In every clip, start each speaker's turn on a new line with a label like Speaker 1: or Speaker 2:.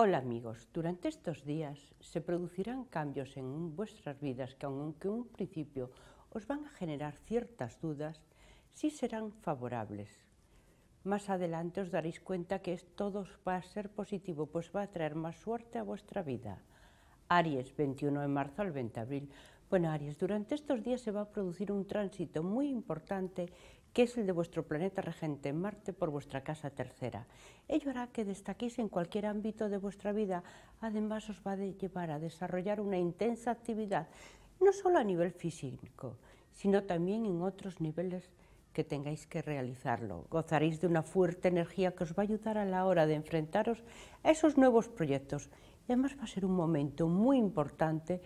Speaker 1: Hola amigos, durante estos días se producirán cambios en vuestras vidas que aunque en un principio os van a generar ciertas dudas, sí serán favorables. Más adelante os daréis cuenta que todo va a ser positivo, pues va a traer más suerte a vuestra vida. Aries, 21 de marzo al 20 de abril. Bueno, Aries, durante estos días se va a producir un tránsito muy importante que es el de vuestro planeta regente Marte por vuestra casa tercera. Ello hará que destaquéis en cualquier ámbito de vuestra vida, además os va a llevar a desarrollar una intensa actividad, no solo a nivel físico, sino también en otros niveles que tengáis que realizarlo. Gozaréis de una fuerte energía que os va a ayudar a la hora de enfrentaros a esos nuevos proyectos. Y además va a ser un momento muy importante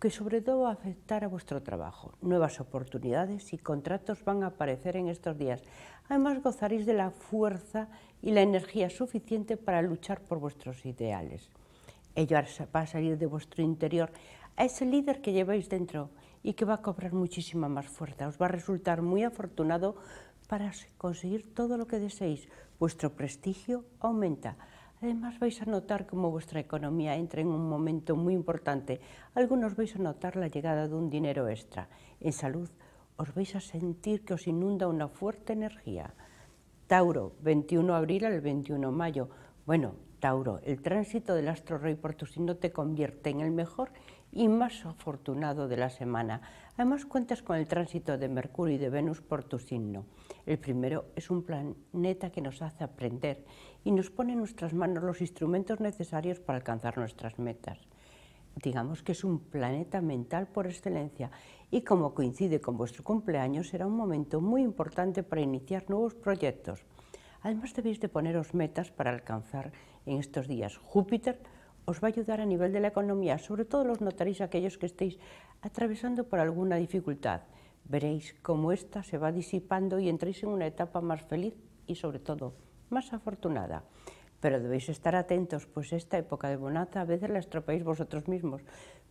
Speaker 1: que sobre todo va a afectar a vuestro trabajo. Nuevas oportunidades y contratos van a aparecer en estos días. Además, gozaréis de la fuerza y la energía suficiente para luchar por vuestros ideales. Ello va a salir de vuestro interior a ese líder que lleváis dentro y que va a cobrar muchísima más fuerza. Os va a resultar muy afortunado para conseguir todo lo que deseéis. Vuestro prestigio aumenta Además vais a notar cómo vuestra economía entra en un momento muy importante. Algunos vais a notar la llegada de un dinero extra. En salud os vais a sentir que os inunda una fuerte energía. Tauro, 21 de abril al 21 de mayo. Bueno, Tauro, el tránsito del astro rey por tu signo te convierte en el mejor y más afortunado de la semana. Además cuentas con el tránsito de Mercurio y de Venus por tu signo. El primero es un planeta que nos hace aprender y nos pone en nuestras manos los instrumentos necesarios para alcanzar nuestras metas. Digamos que es un planeta mental por excelencia y como coincide con vuestro cumpleaños será un momento muy importante para iniciar nuevos proyectos. Además debéis de poneros metas para alcanzar en estos días. Júpiter os va a ayudar a nivel de la economía, sobre todo los notaréis aquellos que estéis atravesando por alguna dificultad veréis cómo esta se va disipando y entréis en una etapa más feliz y sobre todo más afortunada. Pero debéis estar atentos, pues esta época de bonanza a veces la estropeáis vosotros mismos,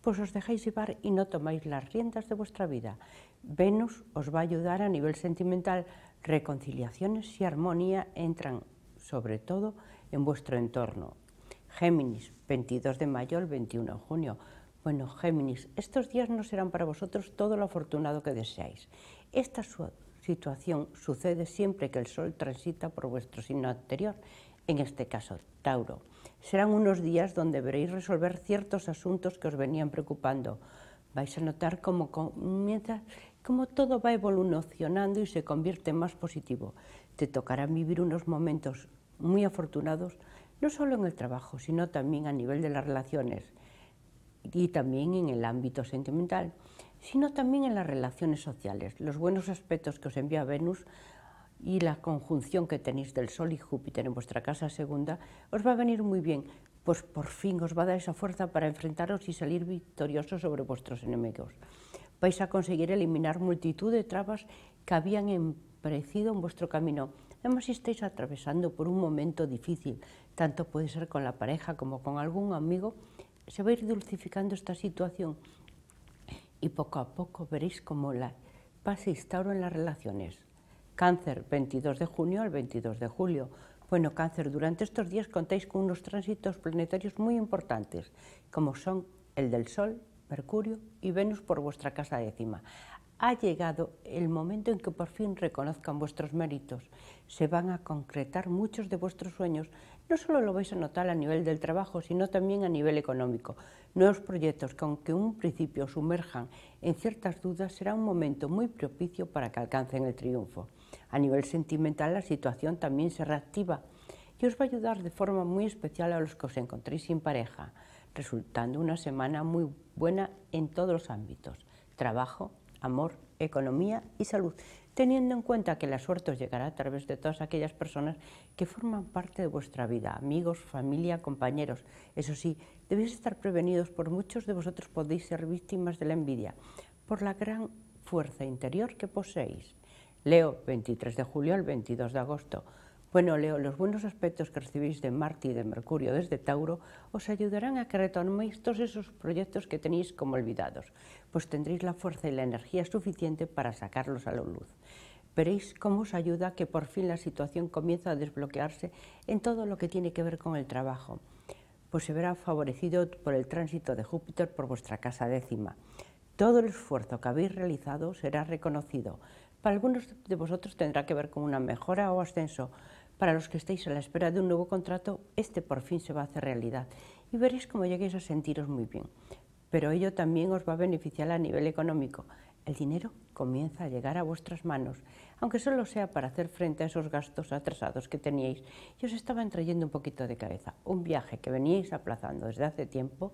Speaker 1: pues os dejáis llevar y no tomáis las riendas de vuestra vida. Venus os va a ayudar a nivel sentimental. Reconciliaciones y armonía entran, sobre todo, en vuestro entorno. Géminis, 22 de mayo al 21 de junio. Bueno, Géminis, estos días no serán para vosotros todo lo afortunado que deseáis. Esta situación sucede siempre que el Sol transita por vuestro signo anterior, en este caso, Tauro. Serán unos días donde veréis resolver ciertos asuntos que os venían preocupando. Vais a notar cómo, todo va evolucionando y se convierte más positivo. Te tocará vivir unos momentos muy afortunados, no solo en el trabajo, sino también a nivel de las relaciones y también en el ámbito sentimental, sino también en las relaciones sociales, los buenos aspectos que os envía Venus y la conjunción que tenéis del Sol y Júpiter en vuestra casa segunda, os va a venir muy bien, pues por fin os va a dar esa fuerza para enfrentaros y salir victoriosos sobre vuestros enemigos. Vais a conseguir eliminar multitud de trabas que habían emparecido en vuestro camino. Además, si estáis atravesando por un momento difícil, tanto puede ser con la pareja como con algún amigo, se va a ir dulcificando esta situación y poco a poco veréis cómo la paz se instaura en las relaciones. Cáncer, 22 de junio al 22 de julio. Bueno, cáncer, durante estos días contáis con unos tránsitos planetarios muy importantes, como son el del Sol, Mercurio y Venus por vuestra casa décima ha llegado el momento en que por fin reconozcan vuestros méritos. Se van a concretar muchos de vuestros sueños. No solo lo vais a notar a nivel del trabajo, sino también a nivel económico. Nuevos proyectos que aunque un principio sumerjan en ciertas dudas, será un momento muy propicio para que alcancen el triunfo. A nivel sentimental, la situación también se reactiva y os va a ayudar de forma muy especial a los que os encontréis sin pareja, resultando una semana muy buena en todos los ámbitos. Trabajo, amor, economía y salud, teniendo en cuenta que la suerte os llegará a través de todas aquellas personas que forman parte de vuestra vida, amigos, familia, compañeros. Eso sí, debéis estar prevenidos por muchos de vosotros podéis ser víctimas de la envidia, por la gran fuerza interior que poseéis. Leo, 23 de julio al 22 de agosto. Bueno, Leo, los buenos aspectos que recibís de Marte y de Mercurio desde Tauro os ayudarán a que retoméis todos esos proyectos que tenéis como olvidados, pues tendréis la fuerza y la energía suficiente para sacarlos a la luz. Veréis cómo os ayuda que por fin la situación comienza a desbloquearse en todo lo que tiene que ver con el trabajo, pues se verá favorecido por el tránsito de Júpiter por vuestra casa décima. Todo el esfuerzo que habéis realizado será reconocido. Para algunos de vosotros tendrá que ver con una mejora o ascenso, para los que estáis a la espera de un nuevo contrato, este por fin se va a hacer realidad y veréis cómo lleguéis a sentiros muy bien. Pero ello también os va a beneficiar a nivel económico. El dinero comienza a llegar a vuestras manos, aunque solo sea para hacer frente a esos gastos atrasados que teníais y os estaban trayendo un poquito de cabeza. Un viaje que veníais aplazando desde hace tiempo,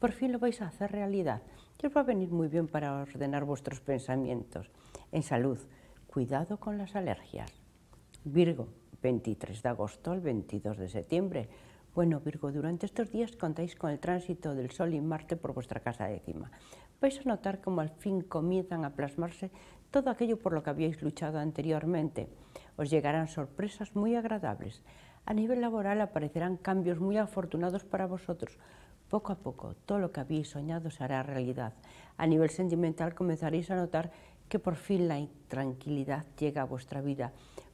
Speaker 1: por fin lo vais a hacer realidad y os va a venir muy bien para ordenar vuestros pensamientos. En salud, cuidado con las alergias. Virgo, 23 de agosto al 22 de septiembre. Bueno, Virgo, durante estos días contáis con el tránsito del Sol y Marte por vuestra casa décima. Vais a notar cómo al fin comienzan a plasmarse todo aquello por lo que habíais luchado anteriormente. Os llegarán sorpresas muy agradables. A nivel laboral aparecerán cambios muy afortunados para vosotros. Poco a poco, todo lo que habíais soñado se hará realidad. A nivel sentimental comenzaréis a notar que por fin la tranquilidad llega a vuestra vida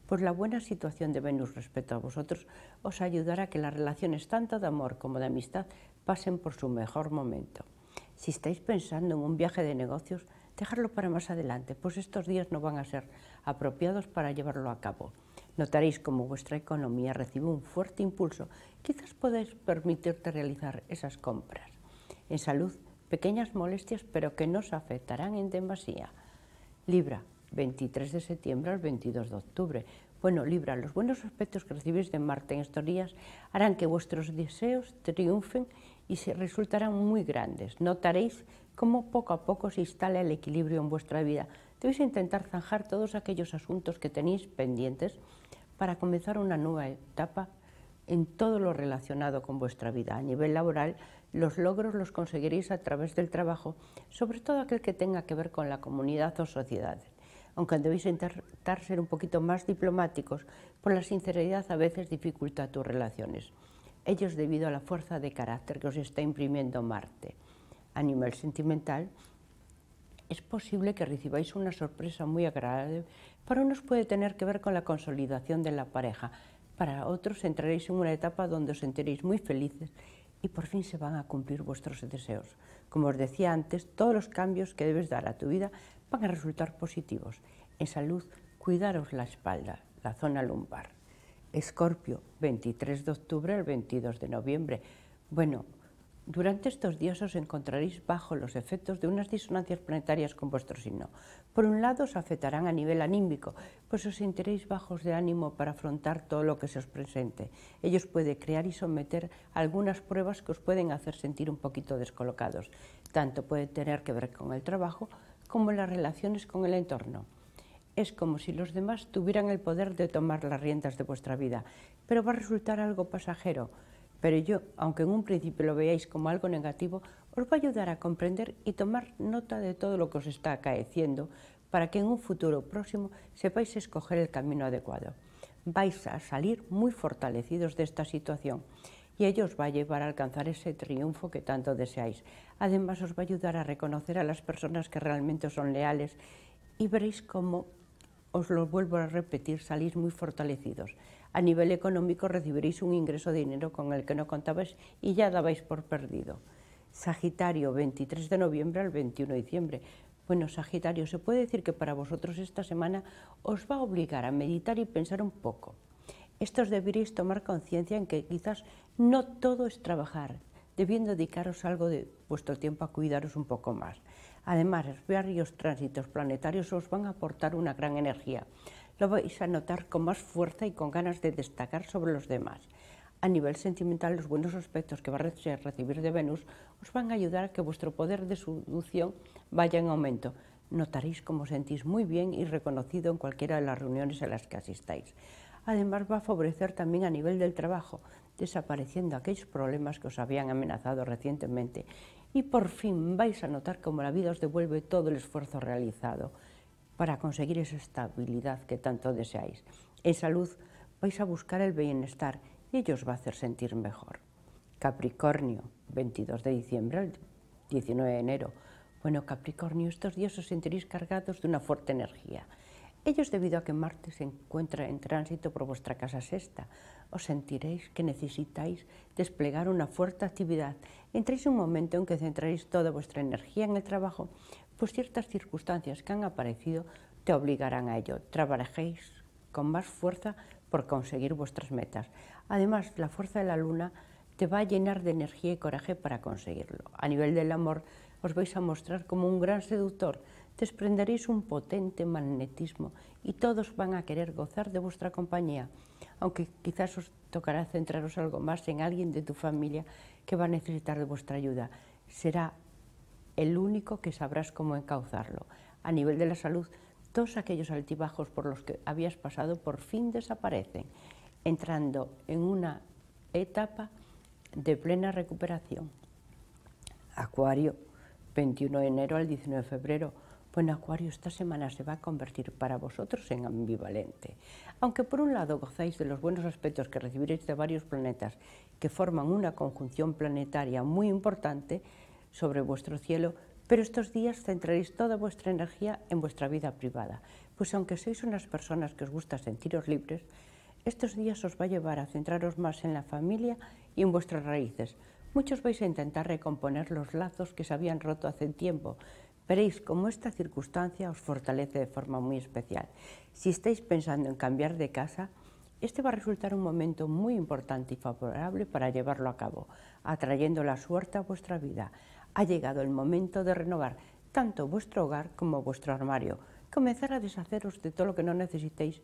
Speaker 1: pues la buena situación de Venus respecto a vosotros os ayudará a que las relaciones tanto de amor como de amistad pasen por su mejor momento. Si estáis pensando en un viaje de negocios, dejarlo para más adelante, pues estos días no van a ser apropiados para llevarlo a cabo. Notaréis como vuestra economía recibe un fuerte impulso, quizás podéis permitirte realizar esas compras. En salud, pequeñas molestias, pero que no os afectarán en demasía. Libra, 23 de septiembre al 22 de octubre. Bueno, Libra, los buenos aspectos que recibís de Marte en estos días harán que vuestros deseos triunfen y se resultarán muy grandes. Notaréis cómo poco a poco se instala el equilibrio en vuestra vida. Debéis intentar zanjar todos aquellos asuntos que tenéis pendientes para comenzar una nueva etapa en todo lo relacionado con vuestra vida. A nivel laboral, los logros los conseguiréis a través del trabajo, sobre todo aquel que tenga que ver con la comunidad o sociedades aunque debéis intentar ser un poquito más diplomáticos, por la sinceridad a veces dificulta tus relaciones. Ellos, debido a la fuerza de carácter que os está imprimiendo Marte. A sentimental, es posible que recibáis una sorpresa muy agradable. Para unos puede tener que ver con la consolidación de la pareja, para otros entraréis en una etapa donde os sentiréis muy felices y por fin se van a cumplir vuestros deseos. Como os decía antes, todos los cambios que debes dar a tu vida van a resultar positivos. En salud, cuidaros la espalda, la zona lumbar. Escorpio, 23 de octubre al 22 de noviembre. Bueno, durante estos días os encontraréis bajo los efectos de unas disonancias planetarias con vuestro signo. Por un lado, os afectarán a nivel anímico, pues os sentiréis bajos de ánimo para afrontar todo lo que se os presente. Ellos pueden crear y someter algunas pruebas que os pueden hacer sentir un poquito descolocados. Tanto puede tener que ver con el trabajo como las relaciones con el entorno. Es como si los demás tuvieran el poder de tomar las riendas de vuestra vida, pero va a resultar algo pasajero. Pero yo, aunque en un principio lo veáis como algo negativo, os va a ayudar a comprender y tomar nota de todo lo que os está acaeciendo para que en un futuro próximo sepáis escoger el camino adecuado. Vais a salir muy fortalecidos de esta situación y ello os va a llevar a alcanzar ese triunfo que tanto deseáis. Además os va a ayudar a reconocer a las personas que realmente son leales y veréis cómo, os lo vuelvo a repetir, salís muy fortalecidos. A nivel económico recibiréis un ingreso de dinero con el que no contabais y ya dabais por perdido. Sagitario, 23 de noviembre al 21 de diciembre. Bueno, Sagitario, se puede decir que para vosotros esta semana os va a obligar a meditar y pensar un poco. Estos deberíais tomar conciencia en que quizás no todo es trabajar, debiendo dedicaros algo de vuestro tiempo a cuidaros un poco más. Además, varios tránsitos planetarios os van a aportar una gran energía. Lo vais a notar con más fuerza y con ganas de destacar sobre los demás. A nivel sentimental, los buenos aspectos que vais a recibir de Venus os van a ayudar a que vuestro poder de seducción vaya en aumento. Notaréis cómo sentís muy bien y reconocido en cualquiera de las reuniones a las que asistáis. Además, va a favorecer también a nivel del trabajo, desapareciendo aquellos problemas que os habían amenazado recientemente. Y por fin vais a notar cómo la vida os devuelve todo el esfuerzo realizado para conseguir esa estabilidad que tanto deseáis. En salud vais a buscar el bienestar y ello os va a hacer sentir mejor. Capricornio, 22 de diciembre al 19 de enero. Bueno, Capricornio, estos días os sentiréis cargados de una fuerte energía ellos, debido a que Marte se encuentra en tránsito por vuestra casa sexta, os sentiréis que necesitáis desplegar una fuerte actividad. Entréis en un momento en que centraréis toda vuestra energía en el trabajo, pues ciertas circunstancias que han aparecido te obligarán a ello. Trabajéis con más fuerza por conseguir vuestras metas. Además, la fuerza de la luna te va a llenar de energía y coraje para conseguirlo. A nivel del amor, os vais a mostrar como un gran seductor desprenderéis un potente magnetismo y todos van a querer gozar de vuestra compañía, aunque quizás os tocará centraros algo más en alguien de tu familia que va a necesitar de vuestra ayuda. Será el único que sabrás cómo encauzarlo. A nivel de la salud, todos aquellos altibajos por los que habías pasado por fin desaparecen, entrando en una etapa de plena recuperación. Acuario, 21 de enero al 19 de febrero bueno, Acuario, esta semana se va a convertir para vosotros en ambivalente. Aunque por un lado gozáis de los buenos aspectos que recibiréis de varios planetas que forman una conjunción planetaria muy importante sobre vuestro cielo, pero estos días centraréis toda vuestra energía en vuestra vida privada, pues aunque sois unas personas que os gusta sentiros libres, estos días os va a llevar a centraros más en la familia y en vuestras raíces. Muchos vais a intentar recomponer los lazos que se habían roto hace tiempo, Veréis cómo esta circunstancia os fortalece de forma muy especial. Si estáis pensando en cambiar de casa, este va a resultar un momento muy importante y favorable para llevarlo a cabo, atrayendo la suerte a vuestra vida. Ha llegado el momento de renovar tanto vuestro hogar como vuestro armario, comenzar a deshaceros de todo lo que no necesitéis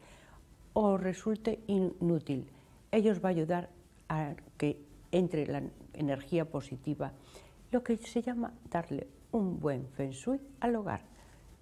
Speaker 1: o resulte inútil. Ello va a ayudar a que entre la energía positiva lo que se llama darle un buen feng shui al hogar.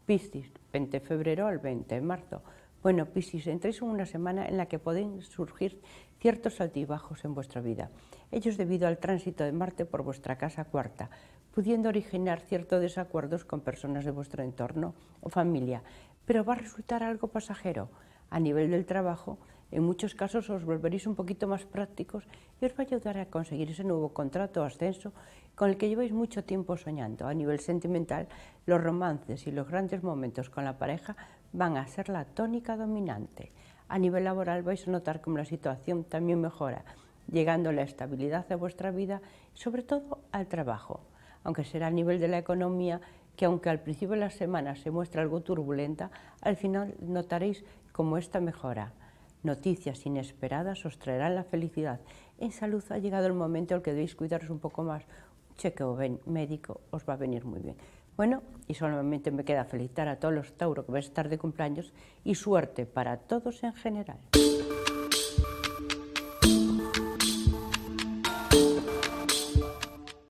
Speaker 1: Piscis, 20 de febrero al 20 de marzo. Bueno, Piscis, entréis en una semana en la que pueden surgir ciertos altibajos en vuestra vida. Ellos debido al tránsito de Marte por vuestra casa cuarta, pudiendo originar ciertos desacuerdos con personas de vuestro entorno o familia, pero va a resultar algo pasajero. A nivel del trabajo, en muchos casos os volveréis un poquito más prácticos y os va a ayudar a conseguir ese nuevo contrato o ascenso con el que lleváis mucho tiempo soñando. A nivel sentimental, los romances y los grandes momentos con la pareja van a ser la tónica dominante. A nivel laboral vais a notar cómo la situación también mejora, llegando a la estabilidad de vuestra vida, sobre todo al trabajo, aunque será a nivel de la economía que aunque al principio de la semana se muestra algo turbulenta, al final notaréis cómo esta mejora. Noticias inesperadas os traerán la felicidad. En salud ha llegado el momento en el que debéis cuidaros un poco más. Un chequeo médico os va a venir muy bien. Bueno, y solamente me queda felicitar a todos los Tauro que vais a estar de cumpleaños y suerte para todos en general.